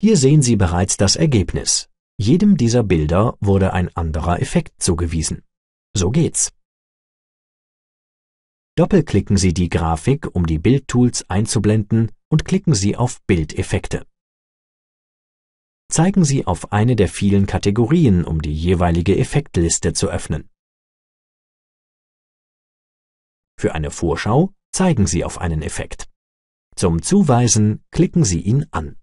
Hier sehen Sie bereits das Ergebnis. Jedem dieser Bilder wurde ein anderer Effekt zugewiesen. So geht's. Doppelklicken Sie die Grafik, um die Bildtools einzublenden und klicken Sie auf Bildeffekte. Zeigen Sie auf eine der vielen Kategorien, um die jeweilige Effektliste zu öffnen. Für eine Vorschau zeigen Sie auf einen Effekt. Zum Zuweisen klicken Sie ihn an.